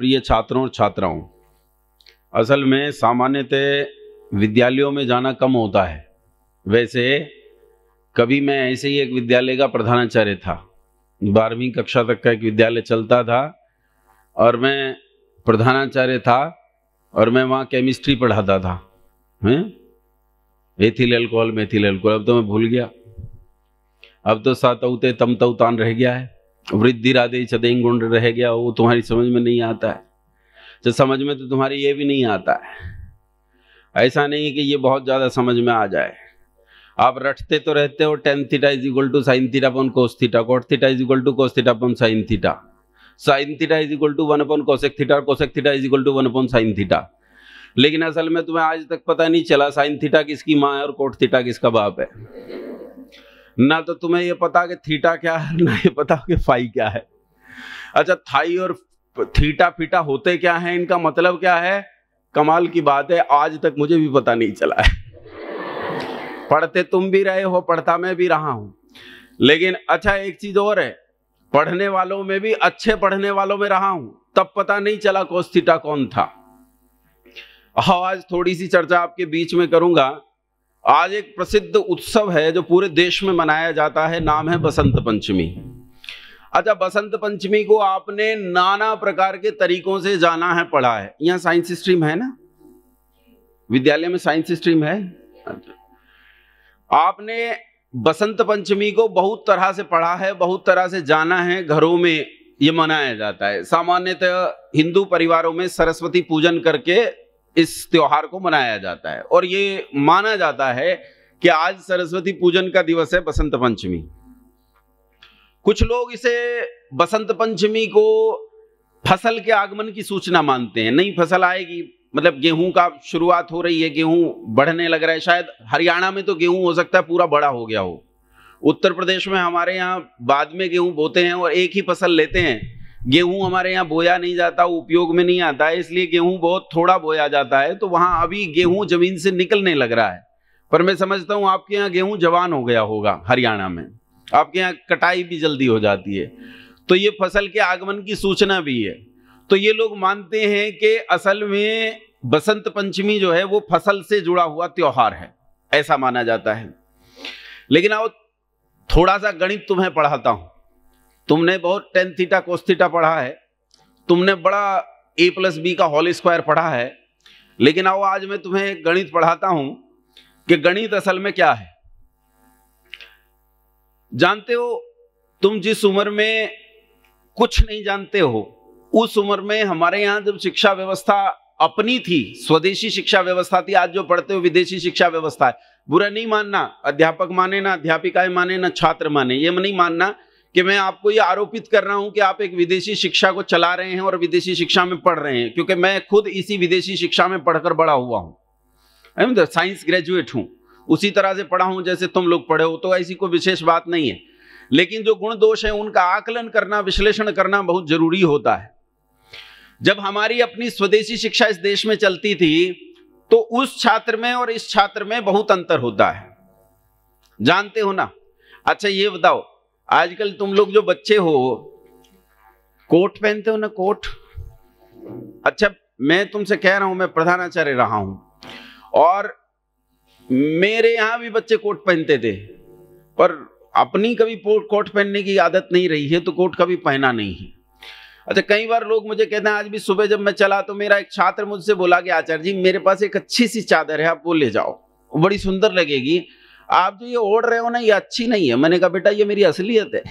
प्रिय छात्रों और छात्राओं असल में सामान्यतः विद्यालयों में जाना कम होता है वैसे कभी मैं ऐसे ही एक विद्यालय का प्रधानाचार्य था बारहवीं कक्षा तक का एक विद्यालय चलता था और मैं प्रधानाचार्य था और मैं वहाँ केमिस्ट्री पढ़ाता था हैं एथिल एल्कोहल मेथिल एल्कोहल अब तो मैं भूल गया अब तो सातौते तम तौतान रह गया है वृद्धि राधे सदैव रह गया वो तुम्हारी समझ में नहीं आता है तो समझ में तो तुम्हारी ये भी नहीं आता है ऐसा नहीं है कि ये बहुत ज़्यादा समझ में आ जाए आप रटते तो रहते हो tan theta is equal to sine theta upon cos theta cot theta is equal to cos theta upon sine theta sine theta is equal to one upon cosec theta cosec theta is equal to one upon sine theta लेकिन असल में तुम्हें आज तक पता नहीं चला sine theta किसकी माँ है और कोट थीटा किसका बाप है ना तो तुम्हें ये पता कि थीटा क्या है ना ये पता कि फाई क्या है अच्छा थाई और थीटा फीटा होते क्या है इनका मतलब क्या है कमाल की बात है आज तक मुझे भी पता नहीं चला है पढ़ते तुम भी रहे हो पढ़ता मैं भी रहा हूं लेकिन अच्छा एक चीज और है पढ़ने वालों में भी अच्छे पढ़ने वालों में रहा हूं तब पता नहीं चला थीटा कौन था हाँ, आज थोड़ी सी चर्चा आपके बीच में करूंगा आज एक प्रसिद्ध उत्सव है जो पूरे देश में मनाया जाता है नाम है बसंत पंचमी अच्छा बसंत पंचमी को आपने नाना प्रकार के तरीकों से जाना है पढ़ा है यहाँ साइंस स्ट्रीम है ना विद्यालय में साइंस स्ट्रीम है अच्छा। आपने बसंत पंचमी को बहुत तरह से पढ़ा है बहुत तरह से जाना है घरों में ये मनाया जाता है सामान्यतः हिंदू परिवारों में सरस्वती पूजन करके इस त्योहार को मनाया जाता है और ये माना जाता है कि आज सरस्वती पूजन का दिवस है बसंत पंचमी कुछ लोग इसे बसंत पंचमी को फसल के आगमन की सूचना मानते हैं नई फसल आएगी मतलब गेहूं का शुरुआत हो रही है गेहूं बढ़ने लग रहा है शायद हरियाणा में तो गेहूं हो सकता है पूरा बड़ा हो गया हो उत्तर प्रदेश में हमारे यहाँ बाद में गेहूं बोते हैं और एक ही फसल लेते हैं गेहूं हमारे यहाँ बोया नहीं जाता उपयोग में नहीं आता है इसलिए गेहूं बहुत थोड़ा बोया जाता है तो वहां अभी गेहूं जमीन से निकलने लग रहा है पर मैं समझता हूँ आपके यहाँ गेहूं जवान हो गया होगा हरियाणा में आपके यहाँ कटाई भी जल्दी हो जाती है तो ये फसल के आगमन की सूचना भी है तो ये लोग मानते हैं कि असल में बसंत पंचमी जो है वो फसल से जुड़ा हुआ त्योहार है ऐसा माना जाता है लेकिन आओ थोड़ा सा गणित तुम्हें पढ़ाता हूं तुमने बहुत टेन थीटा कोस थीटा पढ़ा है तुमने बड़ा ए प्लस बी का होल स्क्वायर पढ़ा है लेकिन आओ आज मैं तुम्हें गणित पढ़ाता हूं कि गणित असल में क्या है जानते हो तुम जिस उम्र में कुछ नहीं जानते हो उस उम्र में हमारे यहाँ जब शिक्षा व्यवस्था अपनी थी स्वदेशी शिक्षा व्यवस्था थी आज जो पढ़ते हो विदेशी शिक्षा व्यवस्था है बुरा नहीं मानना अध्यापक माने ना अध्यापिकाएं माने ना छात्र माने ये नहीं मानना कि मैं आपको ये आरोपित कर रहा हूं कि आप एक विदेशी शिक्षा को चला रहे हैं और विदेशी शिक्षा में पढ़ रहे हैं क्योंकि मैं खुद इसी विदेशी शिक्षा में पढ़कर बड़ा हुआ हूं तो साइंस ग्रेजुएट हूं उसी तरह से पढ़ा हूं जैसे तुम लोग पढ़े हो तो ऐसी कोई विशेष बात नहीं है लेकिन जो गुण दोष है उनका आकलन करना विश्लेषण करना बहुत जरूरी होता है जब हमारी अपनी स्वदेशी शिक्षा इस देश में चलती थी तो उस छात्र में और इस छात्र में बहुत अंतर होता है जानते हो ना अच्छा ये बताओ आजकल तुम लोग जो बच्चे हो कोट पहनते हो ना कोट अच्छा मैं तुमसे कह रहा हूं मैं प्रधानाचार्य रहा हूं और मेरे यहां भी बच्चे कोट पहनते थे पर अपनी कभी कोट पहनने की आदत नहीं रही है तो कोट कभी पहना नहीं है अच्छा कई बार लोग मुझे कहते हैं आज भी सुबह जब मैं चला तो मेरा एक छात्र मुझसे बोला कि आचार्य जी मेरे पास एक अच्छी सी चादर है आप वो ले जाओ बड़ी सुंदर लगेगी आप जो ये ओढ़ रहे हो ना ये अच्छी नहीं है मैंने कहा बेटा ये मेरी असलियत है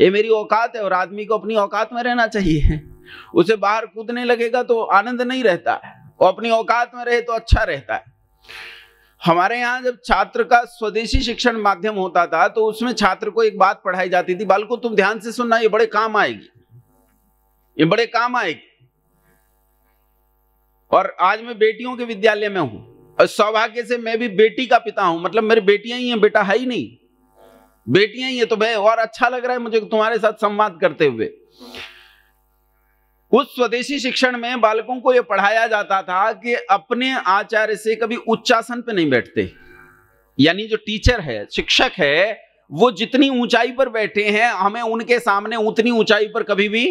ये मेरी औकात है और आदमी को अपनी औकात में रहना चाहिए उसे बाहर कूदने लगेगा तो आनंद नहीं रहता है वो अपनी औकात में रहे तो अच्छा रहता है हमारे यहाँ जब छात्र का स्वदेशी शिक्षण माध्यम होता था तो उसमें छात्र को एक बात पढ़ाई जाती थी बालको तुम ध्यान से सुनना ये बड़े काम आएगी ये बड़े काम आएगी और आज मैं बेटियों के विद्यालय में हूं और सौभाग्य से मैं भी बेटी का पिता हूं मतलब मेरी बेटियां ही हैं बेटा है ही नहीं बेटियां ही है तो भाई और अच्छा लग रहा है मुझे तुम्हारे साथ संवाद करते हुए उस स्वदेशी शिक्षण में बालकों को यह पढ़ाया जाता था कि अपने आचार्य से कभी उच्चासन पे नहीं बैठते यानी जो टीचर है शिक्षक है वो जितनी ऊंचाई पर बैठे हैं हमें उनके सामने उतनी ऊंचाई पर कभी भी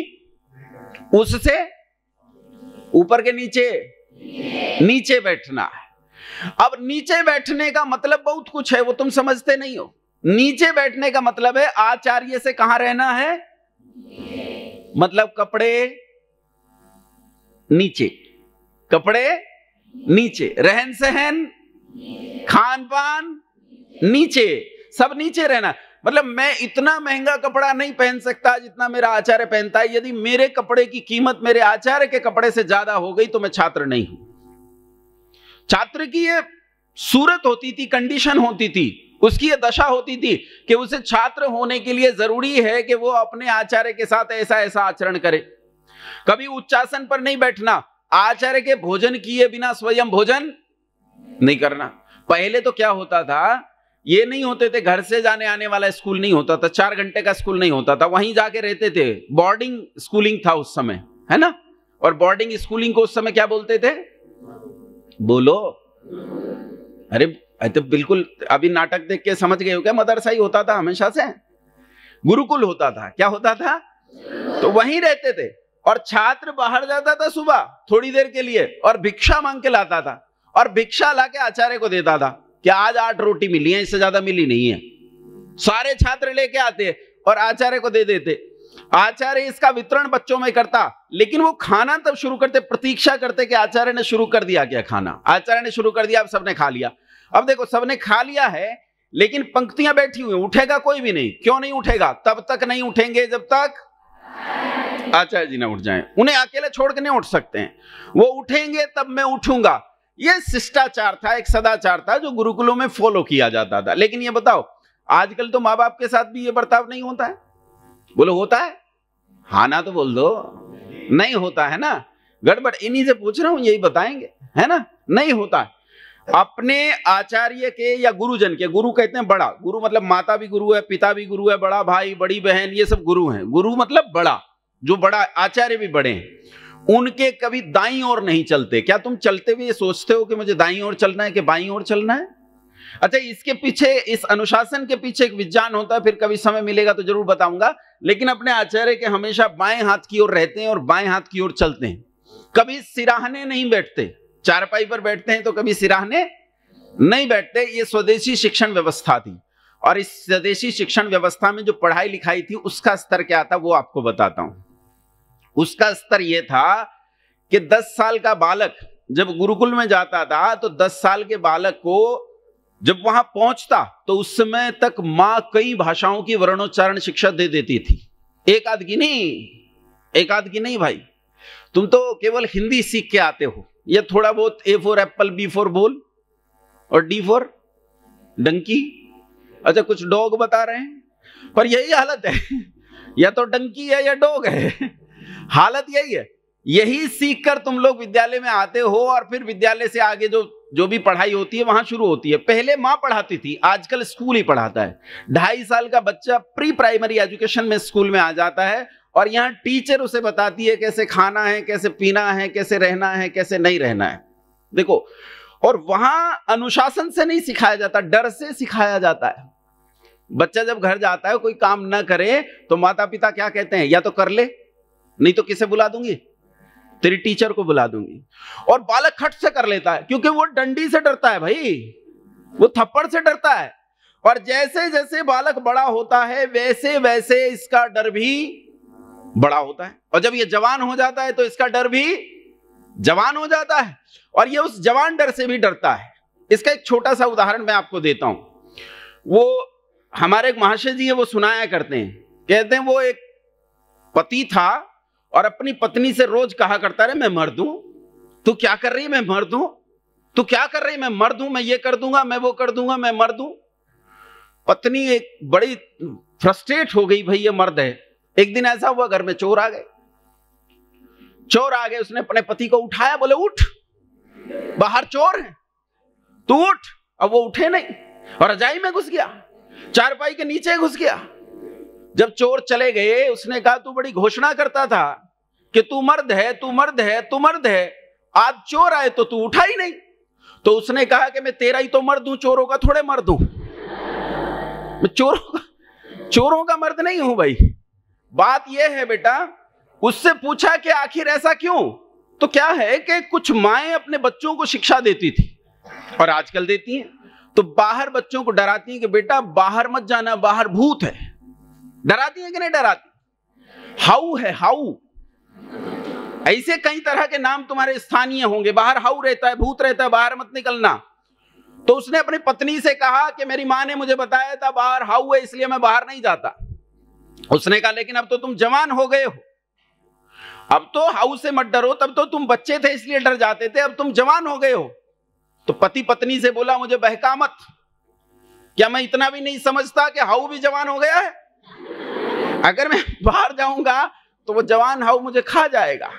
उससे ऊपर के नीचे नीचे बैठना है अब नीचे बैठने का मतलब बहुत कुछ है वो तुम समझते नहीं हो नीचे बैठने का मतलब है आचार्य से कहां रहना है मतलब कपड़े नीचे कपड़े नीचे रहन सहन खान पान नीचे सब नीचे रहना मतलब मैं इतना महंगा कपड़ा नहीं पहन सकता जितना मेरा आचार्य पहनता है यदि मेरे कपड़े की कीमत मेरे आचार्य के कपड़े से ज्यादा हो गई तो मैं छात्र नहीं हूं छात्र की ये सूरत होती थी कंडीशन होती थी उसकी ये दशा होती थी कि उसे छात्र होने के लिए जरूरी है कि वो अपने आचार्य के साथ ऐसा ऐसा आचरण करे कभी उच्चासन पर नहीं बैठना आचार्य के भोजन किए बिना स्वयं भोजन नहीं करना पहले तो क्या होता था ये नहीं होते थे घर से जाने आने वाला स्कूल नहीं होता था चार घंटे का स्कूल नहीं होता था वहीं जाके रहते थे बोर्डिंग स्कूलिंग था उस समय है ना और बोर्डिंग स्कूलिंग को उस समय क्या बोलते थे बोलो अरे तो बिल्कुल अभी नाटक देख के समझ गए हो क्या मदरसा ही होता था हमेशा से गुरुकुल होता था क्या होता था तो वहीं रहते थे और छात्र बाहर जाता था सुबह थोड़ी देर के लिए और भिक्षा मांग के लाता था और भिक्षा लाके आचार्य को देता था कि आज आठ रोटी मिली है इससे ज्यादा मिली नहीं है सारे छात्र लेके आते और आचार्य को दे देते आचार्य इसका वितरण बच्चों में करता लेकिन वो खाना तब शुरू करते प्रतीक्षा करते कि आचार्य ने शुरू कर दिया क्या खाना आचार्य ने शुरू कर दिया अब सबने खा लिया अब देखो सबने खा लिया है लेकिन पंक्तियां बैठी हुई उठेगा कोई भी नहीं क्यों नहीं उठेगा तब तक नहीं उठेंगे जब तक आचार्य जी ने उठ जाए उन्हें अकेले छोड़ के नहीं उठ सकते हैं वो उठेंगे तब मैं उठूंगा ये शिष्टाचार था एक सदाचार था जो गुरुकुलों में फॉलो किया जाता था लेकिन ये बताओ आजकल तो माँ बाप के साथ भी ये बर्ताव नहीं होता है बोलो होता है हा ना तो बोल दो नहीं होता है ना गड़बड़ इन्हीं से पूछ रहा हूं यही बताएंगे है ना नहीं होता है अपने आचार्य के या गुरुजन के गुरु कहते हैं बड़ा गुरु मतलब माता भी गुरु है पिता भी गुरु है बड़ा भाई बड़ी बहन ये सब गुरु हैं गुरु मतलब बड़ा जो बड़ा आचार्य भी बड़े हैं उनके कभी दाई और नहीं चलते क्या तुम चलते हुए सोचते हो कि मुझे दाई और चलना है कि बाई और चलना है अच्छा इसके पीछे इस अनुशासन के पीछे एक विज्ञान होता है फिर कभी समय मिलेगा तो जरूर बताऊंगा लेकिन अपने आचार्य के हमेशा बाएं हाथ की ओर रहते हैं और बाएं हाथ की ओर चलते हैं कभी सिराहने नहीं बैठते चारपाई पर बैठते हैं तो कभी सिराहने नहीं बैठते ये स्वदेशी शिक्षण व्यवस्था थी और इस स्वदेशी शिक्षण व्यवस्था में जो पढ़ाई लिखाई थी उसका स्तर क्या था वो आपको बताता हूं उसका स्तर यह था कि 10 साल का बालक जब गुरुकुल में जाता था तो 10 साल के बालक को जब वहां पहुंचता तो उस समय तक मां कई भाषाओं की वर्णोच्चारण शिक्षा दे देती थी एक आध की नहीं एक आध की नहीं भाई तुम तो केवल हिंदी सीख के आते हो या थोड़ा बहुत A for apple B for ball और डी फोर डंकी अच्छा कुछ डॉग बता रहे हैं पर यही हालत है या तो डंकी है या डॉग है हालत यही है यही सीखकर तुम लोग विद्यालय में आते हो और फिर विद्यालय से आगे जो जो भी पढ़ाई होती है वहां शुरू होती है पहले माँ पढ़ाती थी आजकल स्कूल ही पढ़ाता है ढाई साल का बच्चा प्री प्राइमरी एजुकेशन में स्कूल में आ जाता है और यहाँ टीचर उसे बताती है कैसे खाना है कैसे पीना है कैसे रहना है कैसे नहीं रहना है देखो और वहां अनुशासन से नहीं सिखाया जाता डर से सिखाया जाता है बच्चा जब घर जाता है कोई काम ना करे तो माता पिता क्या कहते हैं या तो कर ले नहीं तो किसे बुला दूंगी तेरी टीचर को बुला दूंगी और बालक खट से कर लेता है क्योंकि वो डंडी से डरता है भाई वो थप्पड़ से डरता है और जैसे जैसे बालक बड़ा होता है वैसे वैसे इसका डर भी बड़ा होता है और जब ये जवान हो जाता है तो इसका डर भी जवान हो जाता है और ये उस जवान डर से भी डरता है इसका एक छोटा सा उदाहरण मैं आपको देता हूं वो हमारे एक महाशय जी है वो सुनाया करते हैं कहते हैं वो एक पति था और अपनी पत्नी से रोज कहा करता रहे मैं मर दू तू क्या कर रही मैं मर दू तू क्या कर रही मैं मर दू मैं ये कर दूंगा मैं वो कर दूंगा मैं मर दू पत्नी एक बड़ी फ्रस्ट्रेट हो गई भाई ये मर्द है एक दिन ऐसा हुआ घर में चोर आ गए चोर आ गए उसने अपने पति को उठाया बोले उठ बाहर चोर है तू उठ अब वो उठे नहीं और रजाई में घुस गया चारपाई के नीचे घुस गया जब चोर चले गए उसने कहा तू बड़ी घोषणा करता था कि तू मर्द है तू मर्द है तू मर्द है आज चोर आए तो तू उठा ही नहीं तो उसने कहा कि मैं तेरा ही तो मर्द हूं चोरों का थोड़े मर्द हूं मैं चोरों का चोरों का मर्द नहीं हूं भाई बात यह है बेटा उससे पूछा कि आखिर ऐसा क्यों तो क्या है कि कुछ माए अपने बच्चों को शिक्षा देती थी और आजकल देती हैं तो बाहर बच्चों को डराती हैं कि बेटा बाहर मत जाना बाहर भूत है डराती है कि नहीं डराती हाउ है हाउ ऐसे कई तरह के नाम तुम्हारे स्थानीय होंगे बाहर हाउ रहता है भूत रहता है बाहर मत निकलना तो उसने अपनी पत्नी से कहा कि मेरी माँ ने मुझे बताया था बाहर हाउ है इसलिए मैं बाहर नहीं जाता उसने कहा लेकिन अब तो तुम जवान हो गए हो अब तो हाउ से मत डरो तब तो तुम बच्चे थे इसलिए डर जाते थे अब तुम जवान हो गए हो तो पति पत्नी से बोला मुझे बहका मत क्या मैं इतना भी नहीं समझता कि हाउ भी जवान हो गया है अगर मैं बाहर जाऊंगा तो वो जवान हाउ मुझे खा जाएगा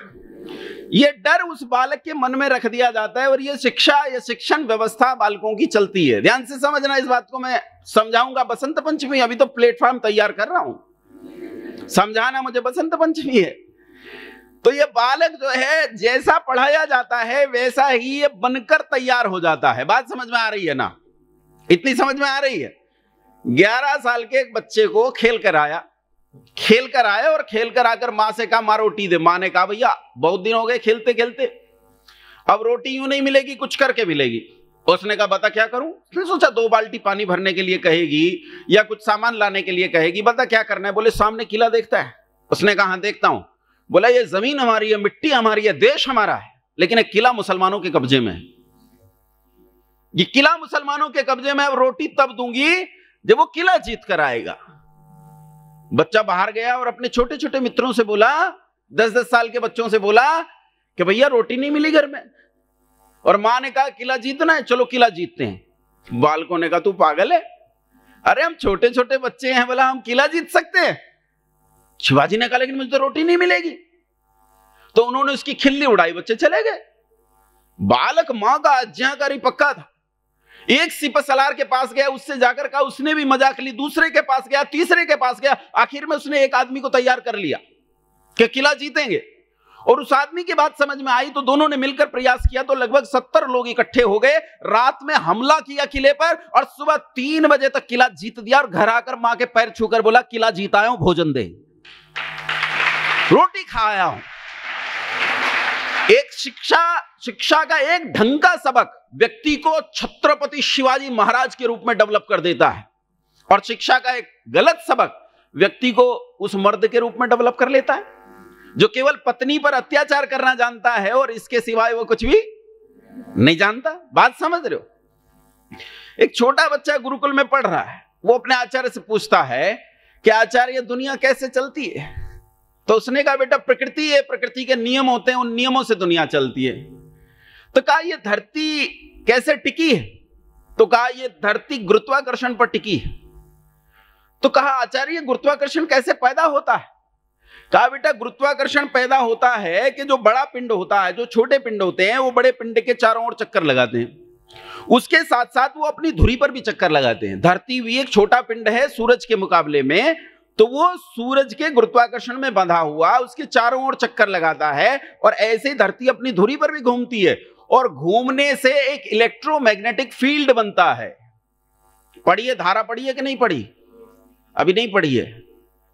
ये डर उस बालक के मन में रख दिया जाता है और ये शिक्षा ये शिक्षण व्यवस्था बालकों की चलती है ध्यान से समझना इस बात को मैं समझाऊंगा बसंत पंचमी अभी तो प्लेटफॉर्म तैयार कर रहा हूं समझाना मुझे बसंत पंचमी है तो ये बालक जो है जैसा पढ़ाया जाता है वैसा ही ये बनकर तैयार हो जाता है बात समझ में आ रही है ना इतनी समझ में आ रही है ग्यारह साल के एक बच्चे को खेल कर आया खेल कर आए और खेल कर आकर माँ से कहा माँ रोटी दे माँ ने कहा भैया बहुत दिन हो गए खेलते खेलते अब रोटी यूं नहीं मिलेगी कुछ करके मिलेगी उसने कहा बता क्या करूं उसने सोचा दो बाल्टी पानी भरने के लिए कहेगी या कुछ सामान लाने के लिए कहेगी बता क्या करना है बोले सामने किला देखता है उसने कहा हाँ देखता हूं बोला ये जमीन हमारी है मिट्टी हमारी है देश हमारा है लेकिन एक किला मुसलमानों के कब्जे में है ये किला मुसलमानों के कब्जे में अब रोटी तब दूंगी जब वो किला जीत कर आएगा बच्चा बाहर गया और अपने छोटे छोटे मित्रों से बोला दस दस साल के बच्चों से बोला कि भैया रोटी नहीं मिली घर में और मां ने कहा किला जीतना है चलो किला जीतते हैं बालकों ने कहा तू पागल है अरे हम छोटे छोटे बच्चे हैं बोला हम किला जीत सकते हैं शिवाजी ने कहा लेकिन मुझे तो रोटी नहीं मिलेगी तो उन्होंने उसकी खिल्ली उड़ाई बच्चे चले गए बालक मां का आज्ञाकारी पक्का था एक सिपह सलार के पास गया उससे जाकर कहा उसने भी मजाक ली दूसरे के पास गया तीसरे के पास गया आखिर में उसने एक आदमी को तैयार कर लिया कि किला जीतेंगे और उस आदमी की बात समझ में आई तो दोनों ने मिलकर प्रयास किया तो लगभग सत्तर लोग इकट्ठे हो गए रात में हमला किया किले पर और सुबह तीन बजे तक किला जीत दिया और घर आकर मां के पैर छूकर बोला किला जीता हूं भोजन दे रोटी खाया हूं एक शिक्षा शिक्षा का एक ढंग का सबक व्यक्ति को छत्रपति शिवाजी महाराज के रूप में डेवलप कर देता है और शिक्षा का एक गलत सबक व्यक्ति को उस मर्द के रूप में डेवलप कर लेता है जो केवल पत्नी पर अत्याचार करना जानता है और इसके सिवाय वो कुछ भी नहीं जानता बात समझ रहे हो एक छोटा बच्चा गुरुकुल में पढ़ रहा है वो अपने आचार्य से पूछता है कि आचार्य दुनिया कैसे चलती है तो उसने कहा बेटा प्रकृति है प्रकृति के नियम होते हैं उन नियमों से दुनिया चलती है तो कहा यह धरती कैसे टिकी है तो कहा यह धरती गुरुत्वाकर्षण पर टिकी है तो कहा आचार्य गुरुत्वाकर्षण कैसे पैदा होता है कहा बेटा गुरुत्वाकर्षण पैदा होता है कि जो बड़ा पिंड होता है जो छोटे पिंड होते हैं वो बड़े पिंड के चारों ओर चक्कर लगाते हैं उसके साथ साथ वो अपनी धुरी पर भी चक्कर लगाते हैं धरती भी एक छोटा पिंड है सूरज के मुकाबले में तो वो सूरज के गुरुत्वाकर्षण में बंधा हुआ उसके चारों ओर चक्कर लगाता है और ऐसे धरती अपनी धुरी पर भी घूमती है और घूमने से एक इलेक्ट्रोमैग्नेटिक फील्ड बनता है पढ़िए धारा पढ़िए कि नहीं पढ़ी अभी नहीं पढ़िए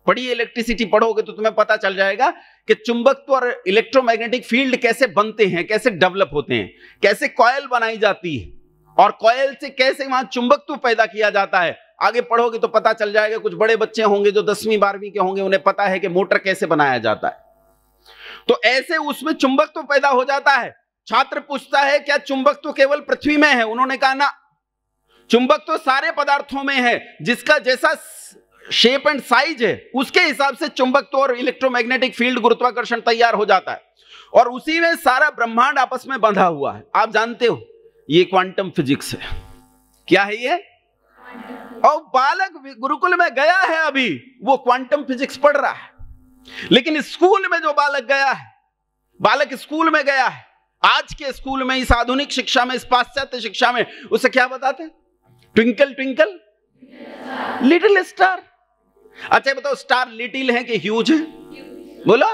पढ़िए इलेक्ट्रिसिटी पढ़ोगे तो तुम्हें पता चल जाएगा कि चुंबकत्व और इलेक्ट्रोमैग्नेटिक फील्ड कैसे बनते हैं कैसे डेवलप होते हैं कैसे कॉयल बनाई जाती है और कॉयल से कैसे वहां चुंबकत्व पैदा किया जाता है आगे पढ़ोगे तो पता चल जाएगा कुछ बड़े बच्चे होंगे जो दसवीं बारहवीं के होंगे उन्हें पता है कि मोटर कैसे बनाया जाता है तो ऐसे उसमें चुंबक तो पैदा हो जाता है छात्र पूछता है क्या चुंबक तो केवल पृथ्वी में है उन्होंने कहा ना चुंबक तो सारे पदार्थों में है जिसका जैसा शेप एंड साइज है उसके हिसाब से चुंबक तो और इलेक्ट्रोमैग्नेटिक फील्ड गुरुत्वाकर्षण तैयार हो जाता है और उसी में सारा ब्रह्मांड आपस में बंधा हुआ है आप जानते हो ये क्वांटम फिजिक्स है क्या है यह और बालक गुरुकुल में गया है अभी वो क्वांटम फिजिक्स पढ़ रहा है लेकिन स्कूल में जो बालक गया है बालक स्कूल में गया है आज के स्कूल में इस आधुनिक शिक्षा में इस पाश्चात्य शिक्षा में उसे क्या बताते ट्विंकल ट्विंकल लिटिल स्टार अच्छा बताओ स्टार लिटिल है कि ह्यूज है बोलो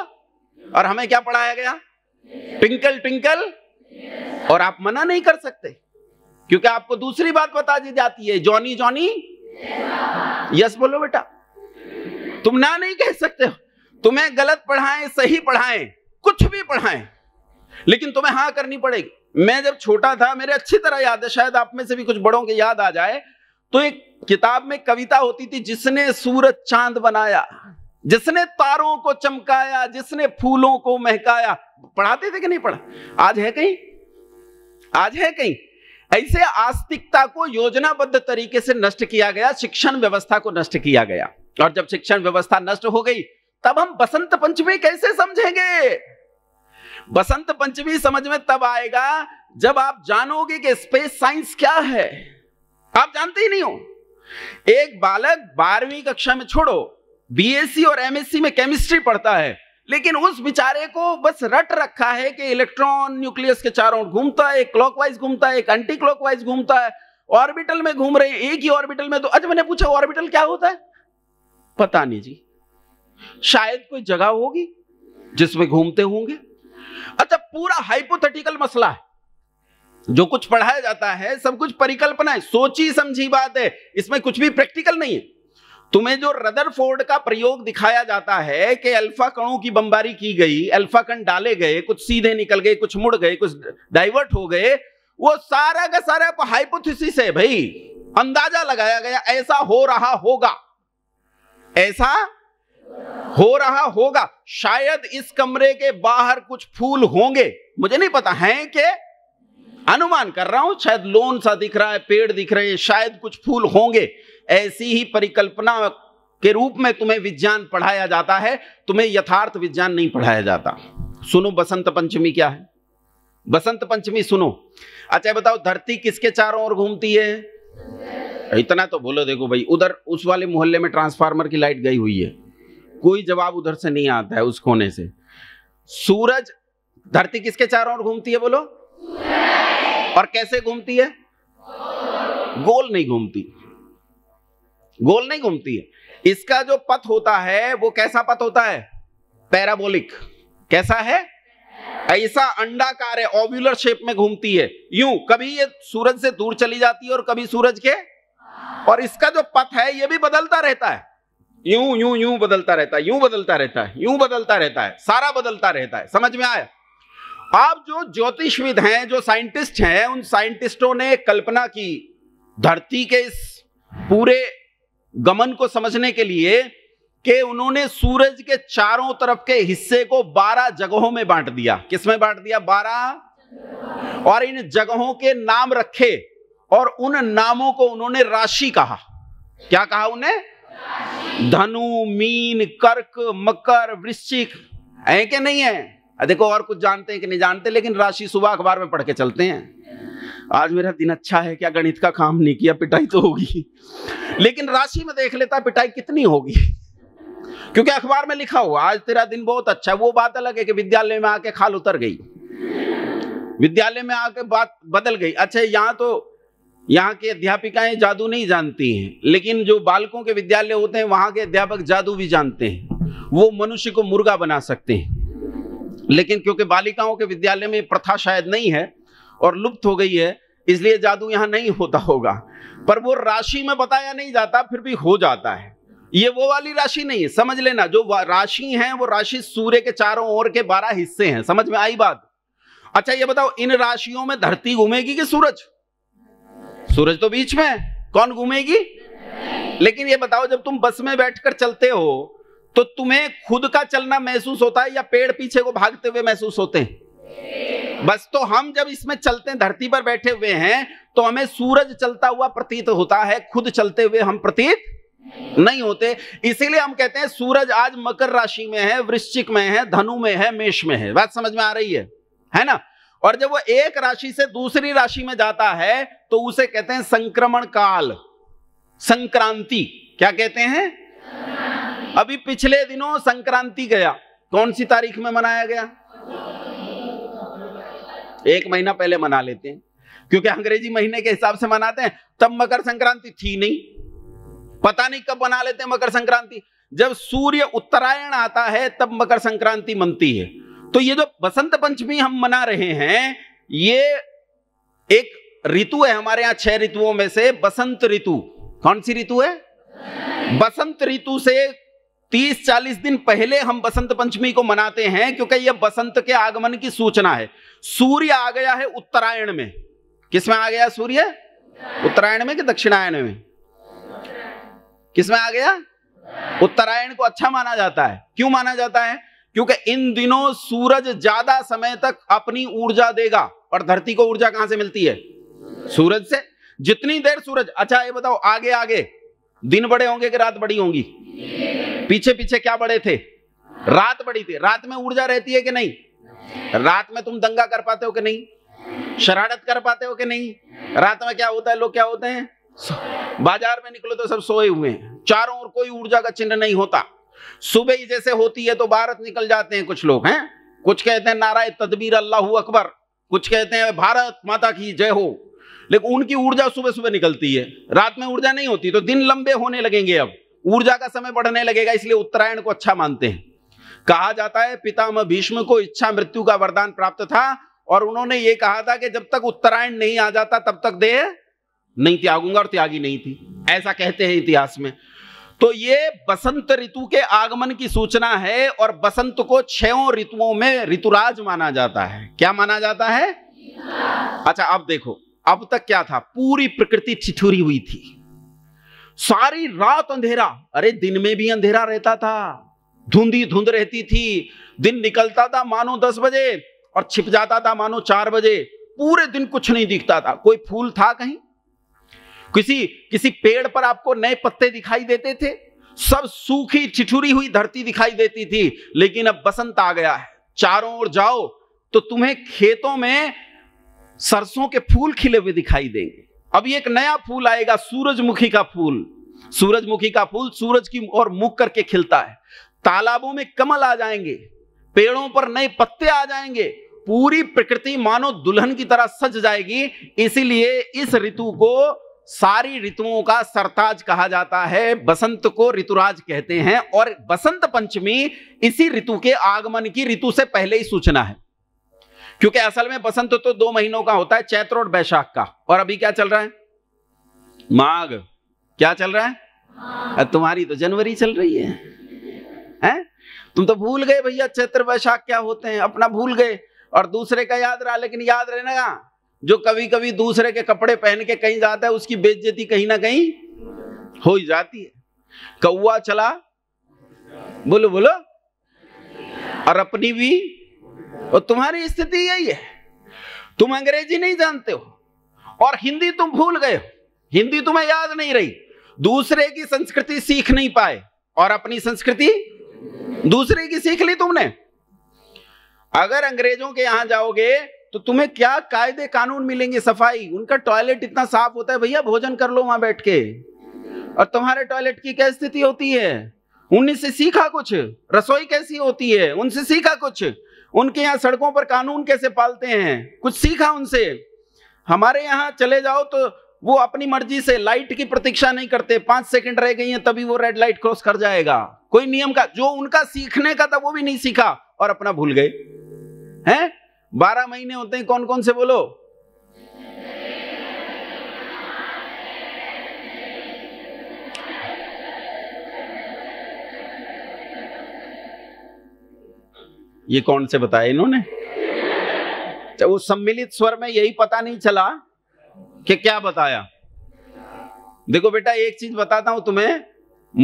और हमें क्या पढ़ाया गया ट्विंकल ट्विंकल और आप मना नहीं कर सकते क्योंकि आपको दूसरी बात बता दी जाती है जॉनी जॉनी यस बोलो बेटा तुम ना नहीं कह सकते हो तुम्हें गलत पढ़ाएं सही पढ़ाएं कुछ भी पढ़ाएं लेकिन तुम्हें हाँ करनी पड़ेगी मैं जब छोटा था मेरे अच्छी तरह याद है शायद आप में से भी कुछ बड़ों के याद आ जाए तो एक किताब में कविता होती थी जिसने सूरज चांद बनाया जिसने तारों को चमकाया जिसने फूलों को महकाया पढ़ाते थे कि नहीं पढ़ा आज है कहीं आज है कहीं ऐसे आस्तिकता को योजनाबद्ध तरीके से नष्ट किया गया शिक्षण व्यवस्था को नष्ट किया गया और जब शिक्षण व्यवस्था नष्ट हो गई तब हम बसंत पंचमी कैसे समझेंगे बसंत पंचमी समझ में तब आएगा जब आप जानोगे कि स्पेस साइंस क्या है आप जानते ही नहीं हो एक बालक बारहवीं कक्षा में छोड़ो बीएससी e और एमएससी e में केमिस्ट्री पढ़ता है लेकिन उस बिचारे को बस रट रखा है कि इलेक्ट्रॉन न्यूक्लियस के चारों ओर घूमता है एक क्लॉकवाइज घूमता है एक एंटी क्लॉकवाइज घूमता है ऑर्बिटल में घूम रहे हैं एक ही ऑर्बिटल में तो अच्छा मैंने पूछा ऑर्बिटल क्या होता है पता नहीं जी शायद कोई जगह होगी जिसमें घूमते होंगे अच्छा पूरा हाइपोथेटिकल मसला है जो कुछ पढ़ाया जाता है सब कुछ परिकल्पना है सोची समझी बात है इसमें कुछ भी प्रैक्टिकल नहीं है तुम्हें जो रदरफोर्ड का प्रयोग दिखाया जाता है कि अल्फा कणों की बमबारी की गई अल्फा कण डाले गए कुछ सीधे निकल गए कुछ मुड़ गए कुछ डाइवर्ट हो गए वो सारा का सारा हाइपोथेसिस है भाई अंदाजा लगाया गया ऐसा हो रहा होगा ऐसा हो रहा होगा शायद इस कमरे के बाहर कुछ फूल होंगे मुझे नहीं पता है कि अनुमान कर रहा हूं शायद लोन सा दिख रहा है पेड़ दिख रहे हैं शायद कुछ फूल होंगे ऐसी ही परिकल्पना के रूप में तुम्हें विज्ञान पढ़ाया जाता है तुम्हें यथार्थ विज्ञान नहीं पढ़ाया जाता सुनो बसंत पंचमी क्या है बसंत पंचमी सुनो अच्छा बताओ धरती किसके चारों ओर घूमती है इतना तो बोलो देखो भाई उधर उस वाले मोहल्ले में ट्रांसफार्मर की लाइट गई हुई है कोई जवाब उधर से नहीं आता है उस कोने से सूरज धरती किसके चारों ओर घूमती है बोलो और कैसे घूमती है गोल नहीं घूमती गोल नहीं घूमती है इसका जो पथ होता है वो कैसा पथ होता है पैराबोलिक कैसा है ऐसा अंडाकार है ओव्यूलर शेप में घूमती है यूं कभी ये सूरज से दूर चली जाती है और कभी सूरज के और इसका जो पथ है ये भी बदलता रहता है यूं यूं यूं बदलता रहता है यूं बदलता रहता है यूं बदलता रहता है सारा बदलता रहता है समझ में आया आप जो ज्योतिषविद हैं जो साइंटिस्ट हैं उन साइंटिस्टों ने कल्पना की धरती के इस पूरे गमन को समझने के लिए कि उन्होंने सूरज के चारों तरफ के हिस्से को बारह जगहों में बांट दिया किसमें बांट दिया बारह और इन जगहों के नाम रखे और उन नामों को उन्होंने राशि कहा क्या कहा उन्हें धनु मीन कर्क मकर वृश्चिक है कि नहीं है देखो और कुछ जानते हैं कि नहीं जानते लेकिन राशि सुबह अखबार में पढ़ के चलते हैं आज मेरा दिन अच्छा है क्या गणित का काम नहीं किया पिटाई तो होगी लेकिन राशि में देख लेता पिटाई कितनी होगी क्योंकि अखबार में लिखा हुआ आज तेरा दिन बहुत अच्छा है वो बात अलग है कि विद्यालय में आके खाल उतर गई विद्यालय में आके बात बदल गई अच्छा यहाँ तो यहाँ की अध्यापिकाएं जादू नहीं जानती हैं लेकिन जो बालकों के विद्यालय होते हैं वहां के अध्यापक जादू भी जानते हैं वो मनुष्य को मुर्गा बना सकते हैं लेकिन क्योंकि बालिकाओं के विद्यालय में प्रथा शायद नहीं है और लुप्त हो गई है इसलिए जादू यहाँ नहीं होता होगा पर वो राशि में बताया नहीं जाता फिर भी हो जाता है ये वो वाली राशि नहीं है समझ लेना जो राशि है वो राशि सूर्य के चारों ओर के बारह हिस्से हैं समझ में आई बात अच्छा ये बताओ इन राशियों में धरती घूमेगी कि सूरज सूरज तो बीच में कौन घूमेगी लेकिन ये बताओ जब तुम बस में बैठकर चलते हो तो तुम्हें खुद का चलना महसूस होता है या पेड़ पीछे को भागते हुए महसूस होते हैं बस तो हम जब इसमें चलते धरती पर बैठे हुए हैं तो हमें सूरज चलता हुआ प्रतीत होता है खुद चलते हुए हम प्रतीत नहीं होते इसीलिए हम कहते हैं सूरज आज मकर राशि में है वृश्चिक में है धनु में है मेष में है बात समझ में आ रही है है ना और जब वो एक राशि से दूसरी राशि में जाता है तो उसे कहते हैं संक्रमण काल संक्रांति क्या कहते हैं अभी पिछले दिनों संक्रांति गया कौन सी तारीख में मनाया गया एक महीना पहले मना लेते हैं क्योंकि अंग्रेजी महीने के हिसाब से मनाते हैं तब मकर संक्रांति थी नहीं पता नहीं कब मना लेते हैं मकर संक्रांति जब सूर्य उत्तरायण आता है तब मकर संक्रांति मनती है तो ये जो बसंत पंचमी हम मना रहे हैं ये एक ऋतु है हमारे यहाँ छह ऋतुओं में से बसंत ऋतु कौन सी ऋतु है बसंत ऋतु से तीस चालीस दिन पहले हम बसंत पंचमी को मनाते हैं क्योंकि यह बसंत के आगमन की सूचना है सूर्य आ गया है उत्तरायण में किसमें आ गया सूर्य उत्तरायण में कि दक्षिणायण में किसमें आ गया उत्तरायण को अच्छा माना जाता है क्यों माना जाता है क्योंकि इन दिनों सूरज ज्यादा समय तक अपनी ऊर्जा देगा और धरती को ऊर्जा कहां से मिलती है सूरज से जितनी देर सूरज अच्छा ये बताओ आगे आगे दिन बड़े होंगे कि रात बड़ी होंगी पीछे पीछे क्या बढ़े थे रात बड़ी थी रात में ऊर्जा रहती है कि नहीं रात में तुम दंगा कर पाते हो कि नहीं शरारत कर पाते हो कि नहीं रात में क्या होता है लोग क्या होते हैं बाजार में निकलो तो सब सोए हुए हैं चारों ओर कोई ऊर्जा का चिन्ह नहीं होता सुबह ही जैसे होती है तो भारत निकल जाते हैं कुछ लोग हैं कुछ कहते हैं नारायण तदबीर अल्लाह अकबर कुछ कहते हैं भारत माता की जय हो लेकिन उनकी ऊर्जा सुबह सुबह निकलती है रात में ऊर्जा नहीं होती तो दिन लंबे होने लगेंगे अब ऊर्जा का समय बढ़ने लगेगा इसलिए उत्तरायण को अच्छा मानते हैं कहा जाता है पितामह भीष्म को इच्छा मृत्यु का वरदान प्राप्त था और उन्होंने ये कहा था कि जब तक उत्तरायण नहीं आ जाता तब तक देह नहीं त्यागूंगा और त्यागी नहीं थी ऐसा कहते हैं इतिहास में तो ये बसंत ऋतु के आगमन की सूचना है और बसंत को छयों ऋतुओं में ऋतुराज माना जाता है क्या माना जाता है अच्छा अब देखो अब तक क्या था पूरी प्रकृति ठिठुरी हुई थी सारी रात अंधेरा अरे दिन में भी अंधेरा रहता था धुंधी धुंध रहती थी दिन निकलता था मानो दस बजे और छिप जाता था मानो चार बजे पूरे दिन कुछ नहीं दिखता था कोई फूल था कहीं किसी किसी पेड़ पर आपको नए पत्ते दिखाई देते थे सब सूखी चिठुरी हुई धरती दिखाई देती थी लेकिन अब बसंत आ गया है चारों ओर जाओ तो तुम्हें खेतों में सरसों के फूल खिले हुए दिखाई देंगे अभी एक नया फूल आएगा सूरजमुखी का फूल सूरजमुखी का फूल सूरज की ओर मुख करके खिलता है तालाबों में कमल आ जाएंगे पेड़ों पर नए पत्ते आ जाएंगे पूरी प्रकृति मानो दुल्हन की तरह सज जाएगी इसीलिए इस ऋतु को सारी ऋतुओं का सरताज कहा जाता है बसंत को ऋतुराज कहते हैं और बसंत पंचमी इसी ऋतु के आगमन की ऋतु से पहले ही सूचना है क्योंकि असल में बसंत तो दो महीनों का होता है चैत्र और बैशाख का और अभी क्या चल रहा है माघ क्या चल रहा है तुम्हारी तो जनवरी चल रही है हैं? तुम तो भूल गए भैया चैत्र बैशाख क्या होते हैं अपना भूल गए और दूसरे का याद रहा लेकिन याद रहना जो कभी कभी दूसरे के कपड़े पहन के कहीं जाता है उसकी बेज्जती कहीं ना कहीं हो ही जाती है कौआ चला बोलो बोलो और अपनी भी और तुम्हारी स्थिति यही है तुम अंग्रेजी नहीं जानते हो और हिंदी तुम भूल गए हो हिंदी तुम्हें याद नहीं रही दूसरे की संस्कृति सीख नहीं पाए और अपनी संस्कृति दूसरे की सीख ली तुमने अगर अंग्रेजों के यहां जाओगे तो तुम्हें क्या कायदे कानून मिलेंगे सफाई उनका टॉयलेट इतना साफ होता है भैया भोजन कर लो वहां बैठ के और तुम्हारे टॉयलेट की क्या स्थिति होती है उनसे सीखा कुछ रसोई कैसी होती है उनसे सीखा कुछ उनके यहाँ सड़कों पर कानून कैसे पालते हैं कुछ सीखा उनसे हमारे यहाँ चले जाओ तो वो अपनी मर्जी से लाइट की प्रतीक्षा नहीं करते पांच सेकंड रह गई हैं तभी वो रेड लाइट क्रॉस कर जाएगा कोई नियम का जो उनका सीखने का था वो भी नहीं सीखा और अपना भूल गए हैं बारह महीने होते हैं कौन कौन से बोलो ये कौन से बताया इन्होंने तो उस सम्मिलित स्वर में यही पता नहीं चला कि क्या बताया देखो बेटा एक चीज बताता हूं तुम्हें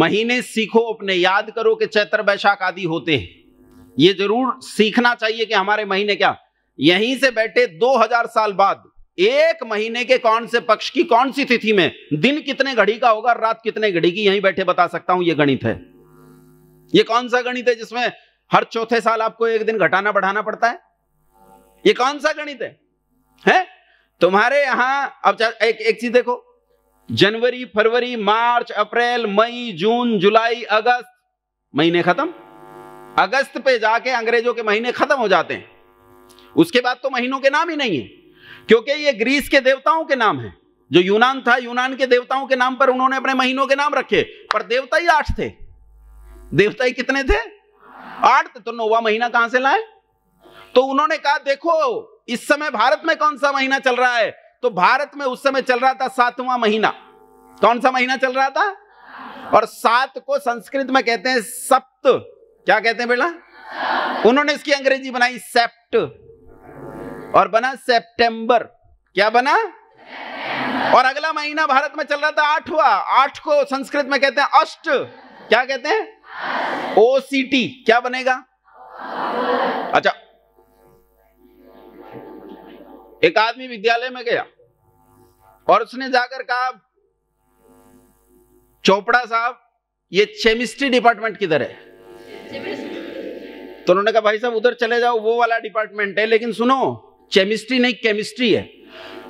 महीने सीखो अपने याद करो कि चैत्र बैशाख आदि होते हैं ये जरूर सीखना चाहिए कि हमारे महीने क्या यहीं से बैठे 2000 साल बाद एक महीने के कौन से पक्ष की कौन सी तिथि में दिन कितने घड़ी का होगा रात कितने घड़ी की यहीं बैठे बता सकता हूं ये गणित है ये कौन सा गणित है जिसमें हर चौथे साल आपको एक दिन घटाना बढ़ाना पड़ता है ये कौन सा गणित है हैं तुम्हारे यहां अब एक एक चीज देखो जनवरी फरवरी मार्च अप्रैल मई जून जुलाई अगस्त महीने खत्म अगस्त पे जाके अंग्रेजों के महीने खत्म हो जाते हैं उसके बाद तो महीनों के नाम ही नहीं है क्योंकि ये ग्रीस के देवताओं के नाम है जो यूनान था यूनान के देवताओं के नाम पर उन्होंने अपने महीनों के नाम रखे पर देवता ही आठ थे देवता ही कितने थे आठ तो नौवा महीना कहां से लाए तो उन्होंने कहा देखो इस समय भारत में कौन सा महीना चल रहा है तो भारत में उस समय चल रहा था सातवां महीना कौन सा महीना चल रहा था और सात को संस्कृत में कहते हैं सप्त क्या कहते हैं बेटा उन्होंने इसकी अंग्रेजी बनाई सेप्ट और बना सेप्टेंबर क्या बना और अगला महीना भारत में चल रहा था आठवा आठ को संस्कृत में कहते हैं अष्ट क्या कहते हैं ओ सी टी क्या बनेगा अच्छा एक आदमी विद्यालय में गया और उसने जाकर कहा चोपड़ा साहब ये केमिस्ट्री डिपार्टमेंट किधर है तो उन्होंने कहा भाई साहब उधर चले जाओ वो वाला डिपार्टमेंट है लेकिन सुनो केमिस्ट्री नहीं केमिस्ट्री है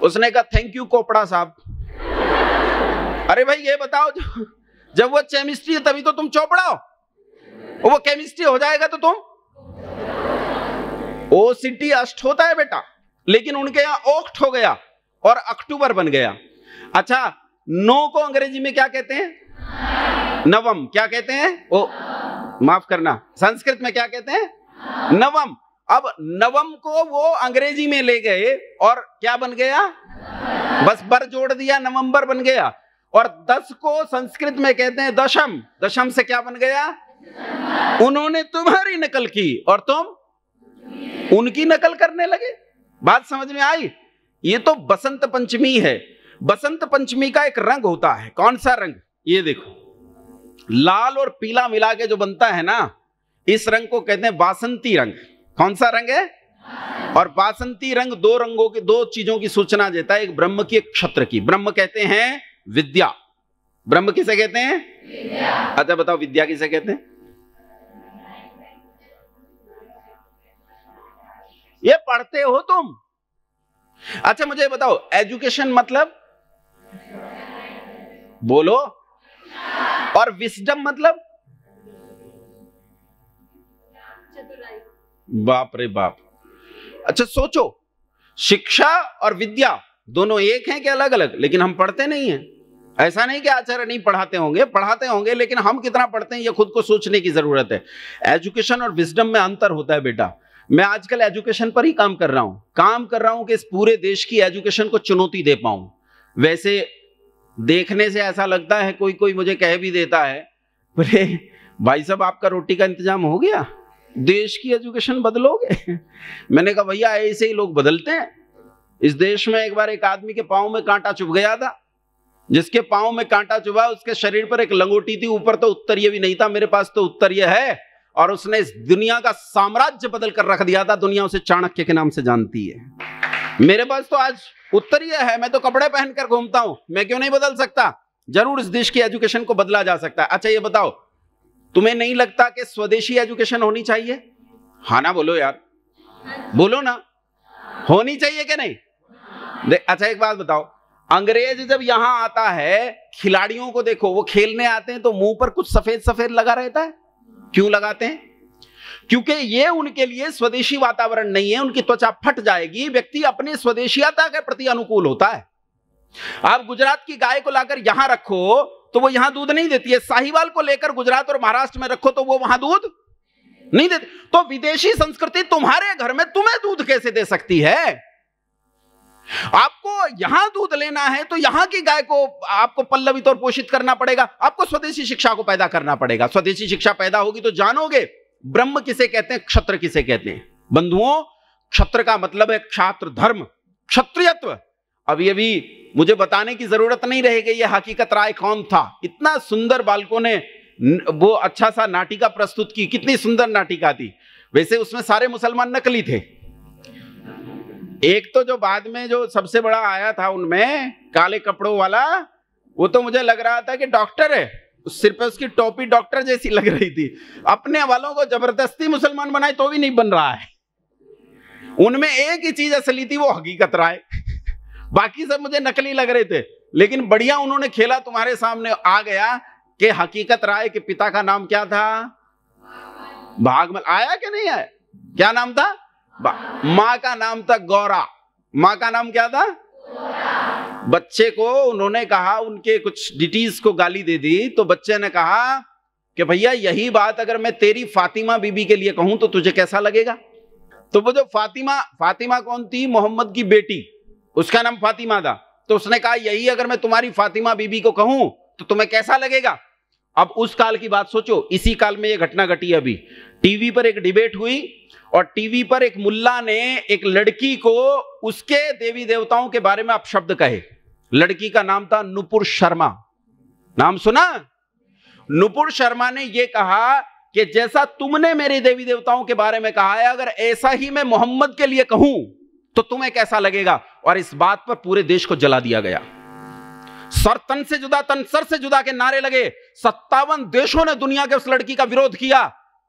उसने कहा थैंक यू कोपड़ा साहब अरे भाई ये बताओ जब वो केमिस्ट्री है तभी तो तुम चौपड़ा हो वो केमिस्ट्री हो जाएगा तो तुम सिटी अष्ट होता है बेटा लेकिन उनके यहां ओक्ट हो गया और अक्टूबर बन गया अच्छा नो को अंग्रेजी में क्या कहते हैं नवम क्या कहते हैं ओ माफ करना संस्कृत में क्या कहते हैं नवम अब नवम को वो अंग्रेजी में ले गए और क्या बन गया बस बर जोड़ दिया नवंबर बन गया और दस को संस्कृत में कहते हैं दशम दशम से क्या बन गया उन्होंने तुम्हारी नकल की और तुम उनकी नकल करने लगे बात समझ में आई ये तो बसंत पंचमी है बसंत पंचमी का एक रंग होता है कौन सा रंग ये देखो लाल और पीला मिला के जो बनता है ना इस रंग को कहते हैं बासंती रंग कौन सा रंग है और बासंती रंग दो रंगों के दो चीजों की सूचना देता है एक ब्रह्म की एक क्षत्र की ब्रह्म कहते हैं विद्या ब्रह्म किसे कहते हैं अच्छा बताओ विद्या किसे कहते हैं पढ़ते हो तुम अच्छा मुझे बताओ एजुकेशन मतलब बोलो और विस्डम मतलब बाप रे बाप अच्छा सोचो शिक्षा और विद्या दोनों एक हैं कि अलग अलग लेकिन हम पढ़ते नहीं हैं ऐसा नहीं कि आचार्य नहीं पढ़ाते होंगे पढ़ाते होंगे लेकिन हम कितना पढ़ते हैं ये खुद को सोचने की जरूरत है एजुकेशन और विजडम में अंतर होता है बेटा मैं आजकल एजुकेशन पर ही काम कर रहा हूं काम कर रहा हूं कि इस पूरे देश की एजुकेशन को चुनौती दे पाऊं वैसे देखने से ऐसा लगता है कोई कोई मुझे कह भी देता है बोले भाई साहब आपका रोटी का इंतजाम हो गया देश की एजुकेशन बदलोगे मैंने कहा भैया ऐसे ही लोग बदलते हैं इस देश में एक बार एक आदमी के पाँव में कांटा चुभ गया था जिसके पाँव में कांटा चुभा उसके शरीर पर एक लंगोटी थी ऊपर तो उत्तर ये भी नहीं था मेरे पास तो उत्तर यह है और उसने इस दुनिया का साम्राज्य बदल कर रख दिया था दुनिया उसे चाणक्य के नाम से जानती है मेरे पास तो आज उत्तर यह है मैं तो कपड़े पहनकर घूमता हूं मैं क्यों नहीं बदल सकता जरूर इस देश की एजुकेशन को बदला जा सकता है अच्छा ये बताओ तुम्हें नहीं लगता कि स्वदेशी एजुकेशन होनी चाहिए हा ना बोलो यार बोलो ना होनी चाहिए कि नहीं अच्छा एक बात बताओ अंग्रेज जब यहां आता है खिलाड़ियों को देखो वो खेलने आते हैं तो मुंह पर कुछ सफेद सफेद लगा रहता है क्यों लगाते हैं क्योंकि ये उनके लिए स्वदेशी वातावरण नहीं है उनकी त्वचा फट जाएगी व्यक्ति अपने स्वदेशीयता के प्रति अनुकूल होता है आप गुजरात की गाय को लाकर यहां रखो तो वो यहां दूध नहीं देती है साहिवाल को लेकर गुजरात और महाराष्ट्र में रखो तो वो वहां दूध नहीं देती तो विदेशी संस्कृति तुम्हारे घर में तुम्हें दूध कैसे दे सकती है आपको यहां दूध लेना है तो यहां की गाय को आपको पल्लवित और पोषित करना पड़ेगा आपको स्वदेशी शिक्षा को पैदा करना पड़ेगा स्वदेशी शिक्षा पैदा होगी तो जानोगे ब्रह्म किसे कहते हैं क्षत्र किसे कहते हैं बंधुओं क्षत्र का मतलब है क्षात्र धर्म क्षत्रियत्व अब ये मुझे बताने की जरूरत नहीं रहेगी यह हकीकत राय कौन था इतना सुंदर बालकों ने वो अच्छा सा नाटिका प्रस्तुत की कितनी सुंदर नाटिका थी वैसे उसमें सारे मुसलमान नकली थे एक तो जो बाद में जो सबसे बड़ा आया था उनमें काले कपड़ों वाला वो तो मुझे लग रहा था कि डॉक्टर है सिर्फ उसकी टोपी डॉक्टर जैसी लग रही थी अपने वालों को जबरदस्ती मुसलमान बनाए तो भी नहीं बन रहा है उनमें एक ही चीज असली थी वो हकीकत राय बाकी सब मुझे नकली लग रहे थे लेकिन बढ़िया उन्होंने खेला तुम्हारे सामने आ गया कि हकीकत राय के पिता का नाम क्या था भागमल आया कि नहीं आया क्या नाम था माँ का नाम था गौरा माँ का नाम क्या था बच्चे को उन्होंने कहा उनके कुछ डिटीज को गाली दे दी तो बच्चे ने कहा कि भैया यही बात अगर मैं तेरी फातिमा बीबी के लिए कहूं तो तुझे कैसा लगेगा तो वो जो फातिमा फातिमा कौन थी मोहम्मद की बेटी उसका नाम फातिमा था तो उसने कहा यही अगर मैं तुम्हारी फातिमा बीबी को कहूं तो तुम्हें कैसा लगेगा अब उस काल की बात सोचो इसी काल में यह घटना घटी अभी टीवी पर एक डिबेट हुई और टीवी पर एक मुल्ला ने एक लड़की को उसके देवी देवताओं के बारे में अपशब्द कहे लड़की का नाम था नुपुर शर्मा नाम सुना नुपुर शर्मा ने यह कहा कि जैसा तुमने मेरे देवी देवताओं के बारे में कहा है अगर ऐसा ही मैं मोहम्मद के लिए कहूं तो तुम्हें कैसा लगेगा और इस बात पर पूरे देश को जला दिया गया सर तन से जुदा तन सर से जुदा के नारे लगे सत्तावन देशों ने दुनिया के उस लड़की का विरोध किया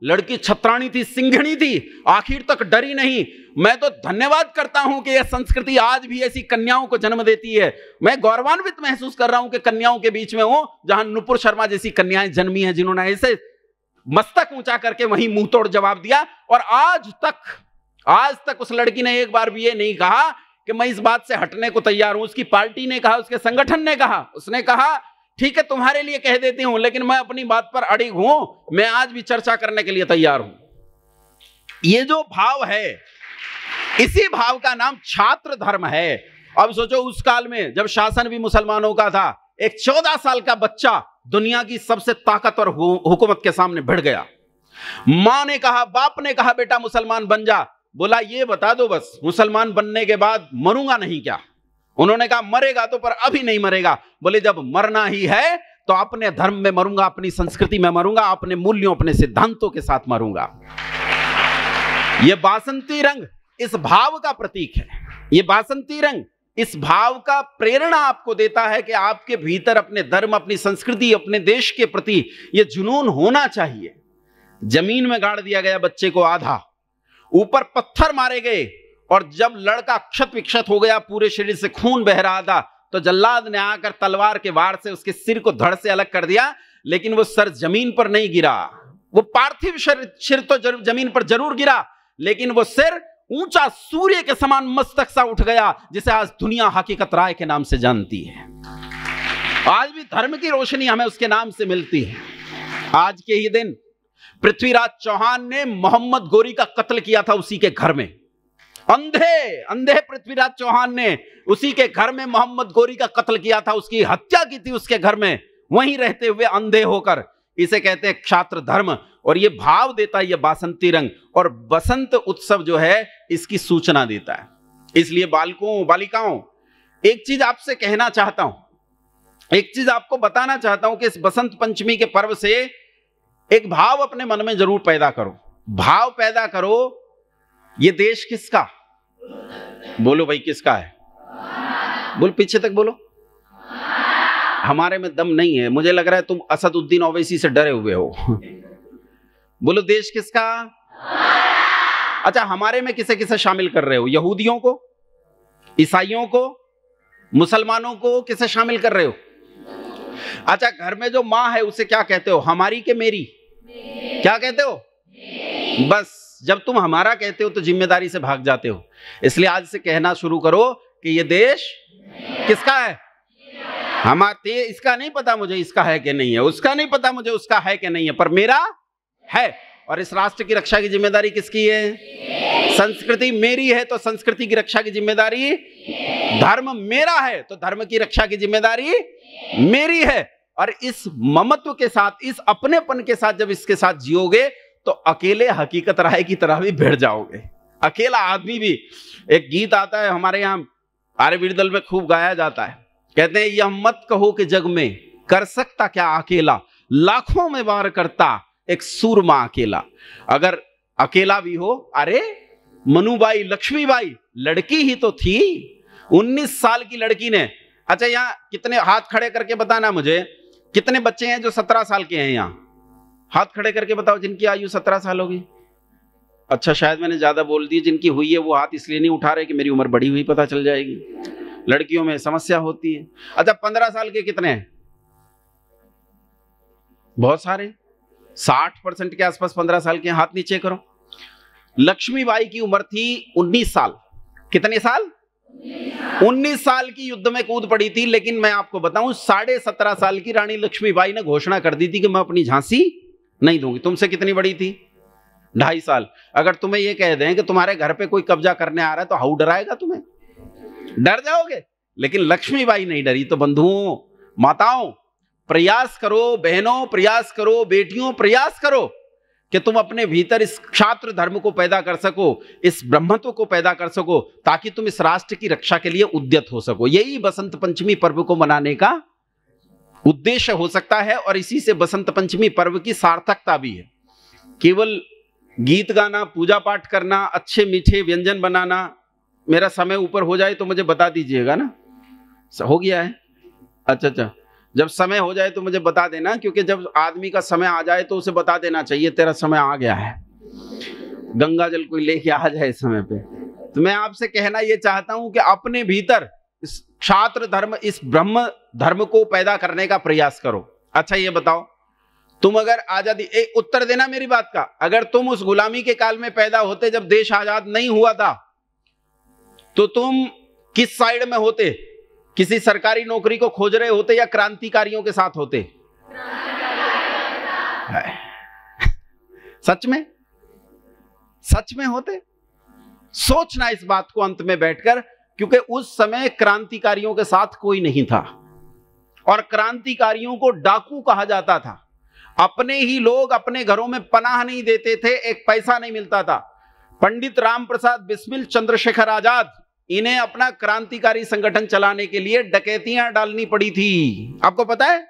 लड़की छत्राणी थी सिंघणी थी आखिर तक डरी नहीं मैं तो धन्यवाद करता हूं कि यह संस्कृति आज भी ऐसी कन्याओं को जन्म देती है मैं गौरवान्वित महसूस कर रहा हूं कि कन्याओं के बीच में हूं जहां नुपुर शर्मा जैसी कन्याएं जन्मी हैं जिन्होंने ऐसे मस्तक ऊंचा करके वहीं मुंह तोड़ जवाब दिया और आज तक आज तक उस लड़की ने एक बार भी ये नहीं कहा कि मैं इस बात से हटने को तैयार हूं उसकी पार्टी ने कहा उसके संगठन ने कहा उसने कहा ठीक है तुम्हारे लिए कह देती हूं लेकिन मैं अपनी बात पर अड़िग हूं मैं आज भी चर्चा करने के लिए तैयार हूं ये जो भाव है इसी भाव का नाम छात्र धर्म है अब सोचो उस काल में जब शासन भी मुसलमानों का था एक चौदह साल का बच्चा दुनिया की सबसे ताकतवर हुकूमत के सामने भिड़ गया मां ने कहा बाप ने कहा बेटा मुसलमान बन जा बोला ये बता दो बस मुसलमान बनने के बाद मरूंगा नहीं क्या उन्होंने कहा मरेगा तो पर अभी नहीं मरेगा बोले जब मरना ही है तो अपने धर्म में मरूंगा अपनी संस्कृति में मरूंगा अपने मूल्यों अपने सिद्धांतों के साथ मरूंगा ये बासंती रंग इस भाव का प्रतीक है ये बासंती रंग इस भाव का प्रेरणा आपको देता है कि आपके भीतर अपने धर्म अपनी संस्कृति अपने देश के प्रति ये जुनून होना चाहिए जमीन में गाड़ दिया गया बच्चे को आधा ऊपर पत्थर मारे गए और जब लड़का क्षत विक्षत हो गया पूरे शरीर से खून बह रहा था तो जल्लाद ने आकर तलवार के वार से उसके सिर को धड़ से अलग कर दिया लेकिन वो सर जमीन पर नहीं गिरा वो पार्थिव सिर तो जमीन पर जरूर गिरा लेकिन वो सिर ऊंचा सूर्य के समान मस्तक सा उठ गया जिसे आज दुनिया हकीकत राय के नाम से जानती है आज भी धर्म की रोशनी हमें उसके नाम से मिलती है आज के ही दिन पृथ्वीराज चौहान ने मोहम्मद गोरी का कत्ल किया था उसी के घर में अंधे अंधे पृथ्वीराज चौहान ने उसी के घर में मोहम्मद गोरी का कत्ल किया था उसकी हत्या की थी उसके घर में वहीं रहते हुए अंधे होकर इसे कहते हैं क्षात्र धर्म और ये भाव देता है ये बासंती रंग और बसंत उत्सव जो है इसकी सूचना देता है इसलिए बालकों बालिकाओं एक चीज आपसे कहना चाहता हूं एक चीज आपको बताना चाहता हूं कि इस बसंत पंचमी के पर्व से एक भाव अपने मन में जरूर पैदा करो भाव पैदा करो ये देश किसका बोलो भाई किसका है बोल पीछे तक बोलो हमारे में दम नहीं है मुझे लग रहा है तुम असदुद्दीन ओवैसी से डरे हुए हो बोलो देश किसका अच्छा हमारे में किसे किसे शामिल कर रहे हो यहूदियों को ईसाइयों को मुसलमानों को किसे शामिल कर रहे हो अच्छा घर में जो माँ है उसे क्या कहते हो हमारी के मेरी क्या कहते हो बस जब तुम हमारा कहते हो तो जिम्मेदारी से भाग जाते हो इसलिए आज से कहना शुरू करो कि ये देश किसका है हमारे तो इसका नहीं पता मुझे इसका है कि नहीं है उसका नहीं पता मुझे उसका है कि नहीं है पर मेरा है और इस राष्ट्र की रक्षा की जिम्मेदारी किसकी है संस्कृति मेरी है तो संस्कृति की रक्षा की जिम्मेदारी धर्म मेरा है तो धर्म की रक्षा की जिम्मेदारी मेरी है और इस ममत्व के साथ इस अपनेपन के साथ जब इसके साथ जियोगे तो अकेले हकीकत राय की तरह भी भिड़ जाओगे अकेला आदमी भी एक गीत आता है हमारे यहाँ आर्य वीरदल में खूब गाया जाता है कहते हैं यह मत कहो कि जग में कर सकता क्या अकेला लाखों में वार करता एक सूरमा अकेला अगर अकेला भी हो अरे मनुबाई लक्ष्मीबाई लड़की ही तो थी 19 साल की लड़की ने अच्छा यहाँ कितने हाथ खड़े करके बताना मुझे कितने बच्चे हैं जो सत्रह साल के हैं यहाँ हाथ खड़े करके बताओ जिनकी आयु सत्रह साल होगी अच्छा शायद मैंने ज़्यादा बोल दी जिनकी हुई है वो हाथ इसलिए नहीं उठा रहे कि मेरी उम्र बड़ी हुई पता चल जाएगी लड़कियों में समस्या होती है अच्छा पंद्रह साल के कितने हैं बहुत सारे साठ परसेंट के आसपास पंद्रह साल के हाथ नीचे करो लक्ष्मीबाई की उम्र थी उन्नीस साल कितने साल उन्नीस साल की युद्ध में कूद पड़ी थी लेकिन मैं आपको बताऊं साढ़े सत्रह साल की रानी लक्ष्मीबाई ने घोषणा कर दी थी कि मैं अपनी झांसी नहीं दूंगी तुमसे कितनी बड़ी थी ढाई साल अगर तुम्हें यह कह दें कि तुम्हारे घर पे कोई कब्जा करने आ रहा है तो हाउ डराएगा तुम्हें डर जाओगे लेकिन लक्ष्मीबाई नहीं डरी तो बंधुओं माताओं प्रयास करो बहनों प्रयास करो बेटियों प्रयास करो कि तुम अपने भीतर इस क्षात्र धर्म को पैदा कर सको इस ब्रह्मत्व को पैदा कर सको ताकि तुम इस राष्ट्र की रक्षा के लिए उद्यत हो सको यही बसंत पंचमी पर्व को मनाने का उद्देश्य हो सकता है और इसी से बसंत पंचमी पर्व की सार्थकता भी है केवल गीत गाना पूजा पाठ करना अच्छे मीठे व्यंजन बनाना मेरा समय ऊपर हो जाए तो मुझे बता दीजिएगा ना हो गया है अच्छा अच्छा जब समय हो जाए तो मुझे बता देना क्योंकि जब आदमी का समय आ जाए तो उसे बता देना चाहिए तेरा समय आ गया है गंगा जल कोई लेके आ जाए इस समय पे तो मैं आपसे कहना यह चाहता हूं कि अपने भीतर छात्र धर्म इस ब्रह्म धर्म को पैदा करने का प्रयास करो अच्छा ये बताओ तुम अगर आजादी ए, उत्तर देना मेरी बात का अगर तुम उस गुलामी के काल में पैदा होते जब देश आजाद नहीं हुआ था तो तुम किस साइड में होते किसी सरकारी नौकरी को खोज रहे होते या क्रांतिकारियों के साथ होते सच में सच में होते सोचना इस बात को अंत में बैठकर क्योंकि उस समय क्रांतिकारियों के साथ कोई नहीं था और क्रांतिकारियों को डाकू कहा जाता था अपने ही लोग अपने घरों में पनाह नहीं देते थे एक पैसा नहीं मिलता था पंडित राम प्रसाद बिस्मिल चंद्रशेखर आजाद इन्हें अपना क्रांतिकारी संगठन चलाने के लिए डकैतियां डालनी पड़ी थी आपको पता है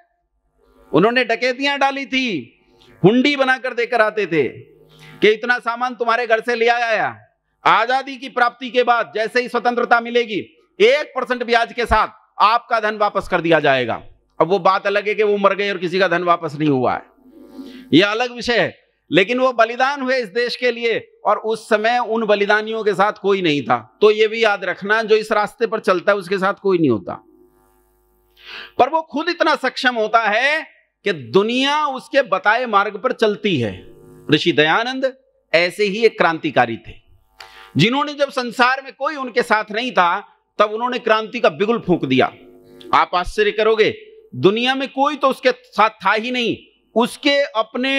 उन्होंने डकैतियां डाली थी हुंडी बनाकर देकर आते थे कि इतना सामान तुम्हारे घर से ले आया आजादी की प्राप्ति के बाद जैसे ही स्वतंत्रता मिलेगी एक परसेंट ब्याज के साथ आपका धन वापस कर दिया जाएगा अब वो बात अलग है कि वो मर गए और किसी का धन वापस नहीं हुआ है यह अलग विषय है लेकिन वो बलिदान हुए इस देश के लिए और उस समय उन बलिदानियों के साथ कोई नहीं था तो ये भी याद रखना जो इस रास्ते पर चलता है उसके साथ कोई नहीं होता पर वो खुद इतना सक्षम होता है कि दुनिया उसके बताए मार्ग पर चलती है ऋषि दयानंद ऐसे ही एक क्रांतिकारी थे जिन्होंने जब संसार में कोई उनके साथ नहीं था तब उन्होंने क्रांति का बिगुल फूंक दिया आप आश्चर्य करोगे दुनिया में कोई तो उसके साथ था ही नहीं उसके अपने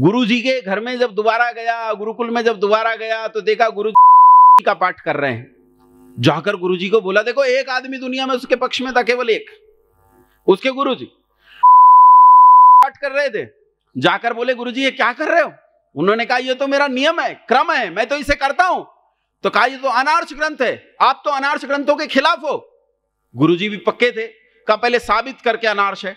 गुरु जी के घर में जब दोबारा गया गुरुकुल में जब दोबारा गया तो देखा गुरु जी का पाठ कर रहे हैं जाकर गुरु जी को बोला देखो एक आदमी दुनिया में उसके पक्ष में था केवल एक उसके गुरु जी पाठ कर रहे थे जाकर बोले गुरु जी ये क्या कर रहे हो उन्होंने कहा ये तो मेरा नियम है क्रम है मैं तो इसे करता हूं तो कहा ये तो अनार्श ग्रंथ है आप तो अनार्श ग्रंथों के खिलाफ हो गुरुजी भी पक्के थे कहा पहले साबित करके अनार्श है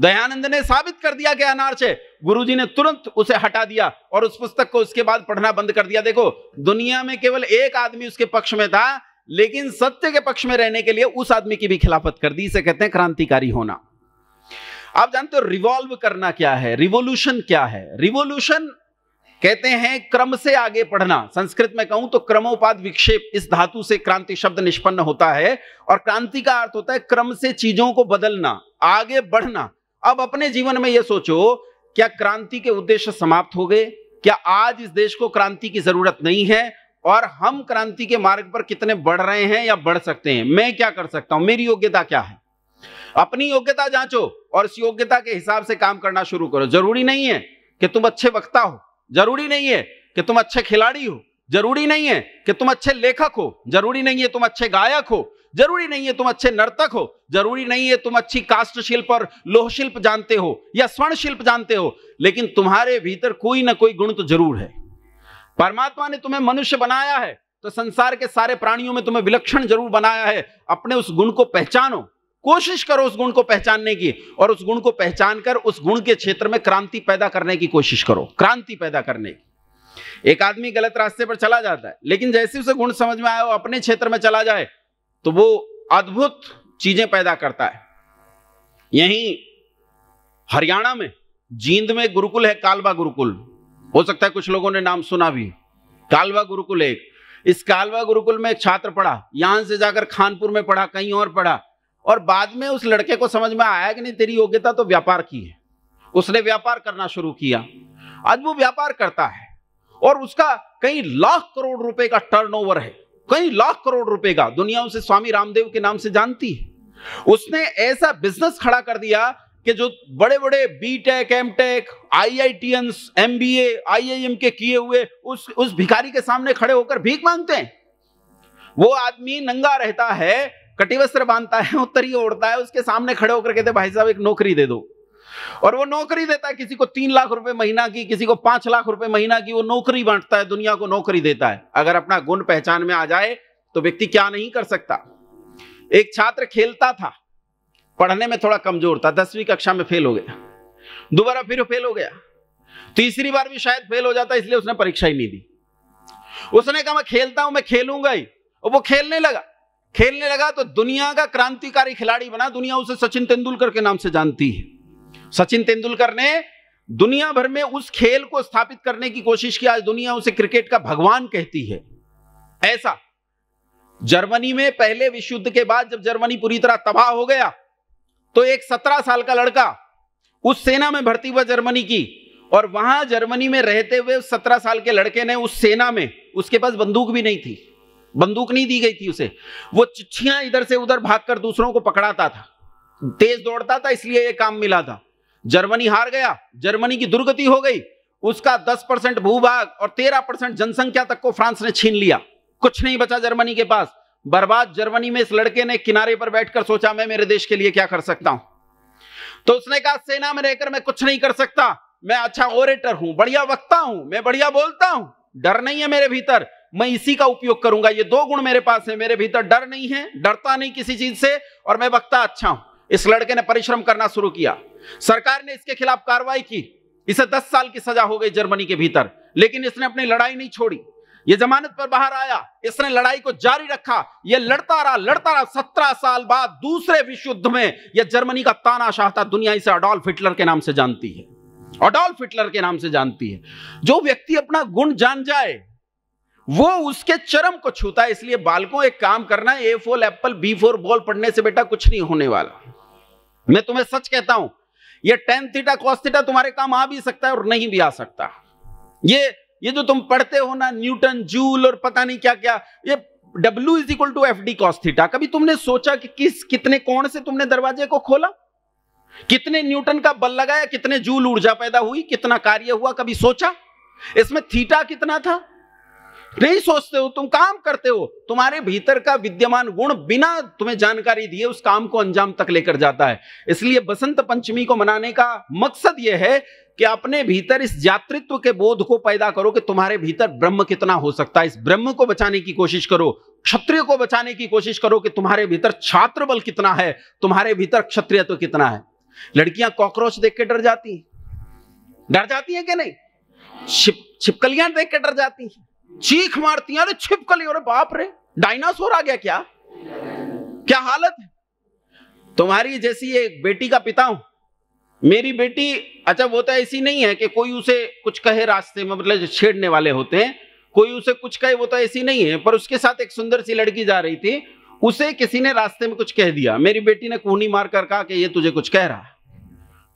दयानंद ने साबित कर दिया कि अनार्च है गुरुजी ने तुरंत उसे हटा दिया और उस पुस्तक को उसके बाद पढ़ना बंद कर दिया देखो दुनिया में केवल एक आदमी उसके पक्ष में था लेकिन सत्य के पक्ष में रहने के लिए उस आदमी की भी खिलाफत कर दी इसे कहते हैं क्रांतिकारी होना आप जानते हो रिवॉल्व करना क्या है रिवोल्यूशन क्या है रिवोल्यूशन कहते हैं क्रम से आगे पढ़ना संस्कृत में कहूं तो क्रमोपाद विक्षेप इस धातु से क्रांति शब्द निष्पन्न होता है और क्रांति का अर्थ होता है क्रम से चीजों को बदलना आगे बढ़ना अब अपने जीवन में यह सोचो क्या क्रांति के उद्देश्य समाप्त हो गए क्या आज इस देश को क्रांति की जरूरत नहीं है और हम क्रांति के मार्ग पर कितने बढ़ रहे हैं या बढ़ सकते हैं मैं क्या कर सकता हूं मेरी योग्यता क्या है अपनी योग्यता जांचो और इस योग्यता के हिसाब से काम करना शुरू करो जरूरी नहीं है कि तुम अच्छे वक्ता हो जरूरी नहीं है कि तुम अच्छे खिलाड़ी हो जरूरी नहीं है कि तुम अच्छे लेखक हो जरूरी नहीं है तुम अच्छे गायक हो जरूरी नहीं है तुम अच्छे नर्तक हो जरूरी नहीं है तुम अच्छी कास्ट शिल्प और लोह शिल्प जानते हो या स्वर्ण शिल्प जानते हो लेकिन तुम्हारे भीतर कोई ना कोई गुण तो जरूर है परमात्मा ने तुम्हें मनुष्य बनाया है तो संसार के सारे प्राणियों में तुम्हें विलक्षण जरूर बनाया है अपने उस गुण को पहचानो कोशिश करो उस गुण को पहचानने की और उस गुण को पहचान कर उस गुण के क्षेत्र में क्रांति पैदा करने की कोशिश करो क्रांति पैदा करने की एक आदमी गलत रास्ते पर चला जाता है लेकिन जैसे उसे गुण समझ में आया वो अपने क्षेत्र में चला जाए तो वो अद्भुत चीजें पैदा करता है यहीं हरियाणा में जींद में गुरुकुल है कालवा गुरुकुल हो सकता है कुछ लोगों ने नाम सुना भी कालवा गुरुकुल एक इस कालवा गुरुकुल में एक छात्र पढ़ा यहां से जाकर खानपुर में पढ़ा कहीं और पढ़ा और बाद में उस लड़के को समझ में आया कि नहीं तेरी योग्यता तो व्यापार की है उसने व्यापार करना शुरू किया आज वो व्यापार करता है और उसका कई लाख करोड़ रुपए का टर्नओवर है कई लाख करोड़ रुपए का दुनिया उसे स्वामी रामदेव के नाम से जानती है उसने ऐसा बिजनेस खड़ा कर दिया कि जो बड़े बड़े B Tech M Tech I I T and M B A I I M के किए हुए उस उस भिखारी के सामने खड़े होकर भीख मांगते हैं वो आदमी नंगा रहता है कटिवस्त्र बांधता है उत्तरी ओढ़ता है उसके सामने खड़े होकर कहते भाई साहब एक नौकरी दे दो और वो नौकरी देता है किसी को तीन लाख रुपए महीना की किसी को पांच लाख रुपए महीना की वो नौकरी बांटता है दुनिया को नौकरी देता है अगर अपना गुण पहचान में आ जाए तो व्यक्ति क्या नहीं कर सकता एक छात्र खेलता था पढ़ने में थोड़ा कमजोर था दसवीं कक्षा में फेल हो गया दोबारा फिर फेल हो गया तीसरी बार भी शायद फेल हो जाता इसलिए उसने परीक्षा ही नहीं दी उसने कहा मैं खेलता हूं मैं खेलूंगा ही और वो खेलने लगा खेलने लगा तो दुनिया का क्रांतिकारी खिलाड़ी बना दुनिया उसे सचिन तेंदुलकर के नाम से जानती है सचिन तेंदुलकर ने दुनिया भर में उस खेल को स्थापित करने की कोशिश की आज दुनिया उसे क्रिकेट का भगवान कहती है ऐसा जर्मनी में पहले विश्व युद्ध के बाद जब जर्मनी पूरी तरह तबाह हो गया तो एक सत्रह साल का लड़का उस सेना में भर्ती हुआ जर्मनी की और वहां जर्मनी में रहते हुए सत्रह साल के लड़के ने उस सेना में उसके पास बंदूक भी नहीं थी बंदूक नहीं दी गई थी उसे वो चिट्ठियां इधर से उधर भागकर दूसरों को पकड़ाता था तेज दौड़ता था इसलिए ये काम मिला था जर्मनी हार गया जर्मनी की दुर्गति हो गई उसका 10 परसेंट भूभाग और 13 परसेंट जनसंख्या तक को फ्रांस ने छीन लिया कुछ नहीं बचा जर्मनी के पास बर्बाद जर्मनी में इस लड़के ने किनारे पर बैठकर सोचा मैं मेरे देश के लिए क्या कर सकता हूं तो उसने कहा सेना में रहकर मैं कुछ नहीं कर सकता मैं अच्छा ओरेटर हूं बढ़िया वक्ता हूं मैं बढ़िया बोलता हूं डर नहीं है मेरे भीतर मैं इसी का उपयोग करूंगा ये दो गुण मेरे पास है मेरे भीतर डर नहीं है डरता नहीं किसी चीज से और मैं वक्ता अच्छा हूं इस लड़के ने परिश्रम करना शुरू किया सरकार ने इसके खिलाफ कार्रवाई की इसे 10 साल की सजा हो गई जर्मनी के भीतर लेकिन इसने अपनी लड़ाई नहीं छोड़ी ये जमानत पर बाहर आया इसने लड़ाई को जारी रखा यह लड़ता रहा लड़ता रहा सत्रह साल बाद दूसरे विश्व युद्ध में यह जर्मनी का तानाशाह था दुनिया इसे अडोल्फ हिटलर के नाम से जानती है अडोल्फ हिटलर के नाम से जानती है जो व्यक्ति अपना गुण जान जाए वो उसके चरम को छूता है इसलिए बालकों एक काम करना A for apple B for ball पढ़ने से बेटा कुछ नहीं होने वाला मैं तुम्हें सच कहता हूं ये टेन थीटा कॉस थीटा तुम्हारे काम आ भी सकता है और नहीं भी आ सकता ये ये जो तुम पढ़ते हो ना न्यूटन जूल और पता नहीं क्या क्या ये W is equal to F D cos theta कभी तुमने सोचा कि किस कितने कोण से तुमने दरवाजे को खोला कितने न्यूटन का बल लगाया कितने जूल ऊर्जा पैदा हुई कितना कार्य हुआ कभी सोचा इसमें थीटा कितना था नहीं सोचते हो तुम काम करते हो तुम्हारे भीतर का विद्यमान गुण बिना तुम्हें जानकारी दिए उस काम को अंजाम तक लेकर जाता है इसलिए बसंत पंचमी को मनाने का मकसद यह है कि अपने भीतर इस जातृत्व के बोध को पैदा करो कि तुम्हारे भीतर ब्रह्म कितना हो सकता है इस ब्रह्म को बचाने की कोशिश करो क्षत्रिय को बचाने की कोशिश करो कि तुम्हारे भीतर छात्र बल कितना है तुम्हारे भीतर क्षत्रियत्व कितना है लड़कियां कॉकरोच देख के डर जाती डर जाती है कि नहीं छिप छिपकलियां देख के डर जाती हैं चीख मारती है तो अरे छिपकली अरे बाप रे डायनासोर आ गया क्या क्या हालत है तुम्हारी जैसी एक बेटी का पिता हूं मेरी बेटी अच्छा वो तो ऐसी नहीं है कि कोई उसे कुछ कहे रास्ते में मतलब छेड़ने वाले होते हैं कोई उसे कुछ कहे वो तो ऐसी नहीं है पर उसके साथ एक सुंदर सी लड़की जा रही थी उसे किसी ने रास्ते में कुछ कह दिया मेरी बेटी ने कूनी मार कर कहा कि ये तुझे कुछ कह रहा है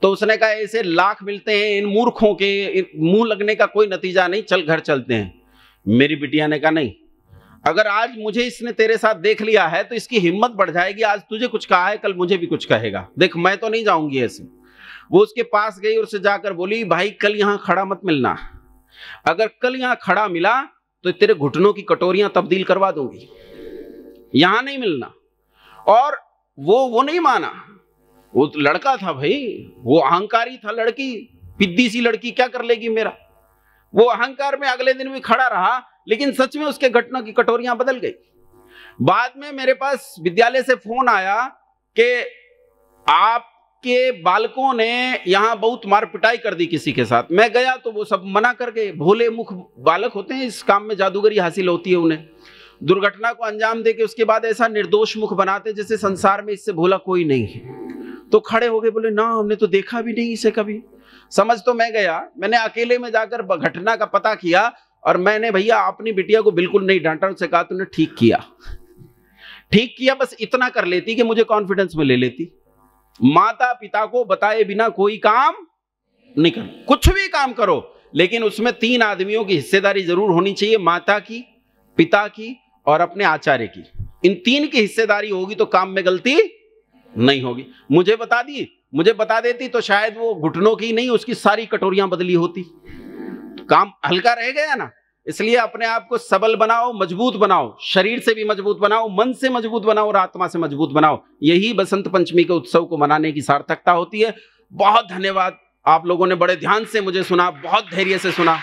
तो उसने कहा ऐसे लाख मिलते हैं इन मूर्खों के मुंह लगने का कोई नतीजा नहीं चल घर चलते हैं मेरी बिटिया ने कहा नहीं अगर आज मुझे इसने तेरे साथ देख लिया है तो इसकी हिम्मत बढ़ जाएगी आज तुझे कुछ कहा है कल मुझे भी कुछ कहेगा देख मैं तो नहीं जाऊंगी ऐसे वो उसके पास गई और उसे जाकर बोली भाई कल यहाँ खड़ा मत मिलना अगर कल यहाँ खड़ा मिला तो तेरे घुटनों की कटोरियां तब्दील करवा दूंगी यहां नहीं मिलना और वो वो नहीं माना वो तो लड़का था भाई वो अहंकारी था लड़की पिद्दी सी लड़की क्या कर लेगी मेरा वो अहंकार में अगले दिन भी खड़ा रहा लेकिन सच में उसके घटना की कटोरियां बदल गई बाद में मेरे पास विद्यालय से फोन आया कि आपके बालकों ने यहां बहुत मार पिटाई कर दी किसी के साथ मैं गया तो वो सब मना कर गए भोले मुख बालक होते हैं इस काम में जादूगरी हासिल होती है उन्हें दुर्घटना को अंजाम दे के उसके बाद ऐसा निर्दोष मुख बनाते जैसे संसार में इससे भोला कोई नहीं है तो खड़े हो गए बोले ना हमने तो देखा भी नहीं इसे कभी समझ तो मैं गया मैंने अकेले में जाकर घटना का पता किया और मैंने भैया अपनी बिटिया को बिल्कुल नहीं डांटा उनसे कहा तुमने ठीक किया ठीक किया बस इतना कर लेती कि मुझे कॉन्फिडेंस में ले लेती माता पिता को बताए बिना कोई काम नहीं करो कुछ भी काम करो लेकिन उसमें तीन आदमियों की हिस्सेदारी जरूर होनी चाहिए माता की पिता की और अपने आचार्य की इन तीन की हिस्सेदारी होगी तो काम में गलती नहीं होगी मुझे बता दी मुझे बता देती तो शायद वो घुटनों की नहीं उसकी सारी कटोरियां बदली होती काम हल्का रह गया ना इसलिए अपने आप को सबल बनाओ मजबूत बनाओ शरीर से भी मजबूत बनाओ मन से मजबूत बनाओ और आत्मा से मजबूत बनाओ यही बसंत पंचमी के उत्सव को मनाने की सार्थकता होती है बहुत धन्यवाद आप लोगों ने बड़े ध्यान से मुझे सुना बहुत धैर्य से सुना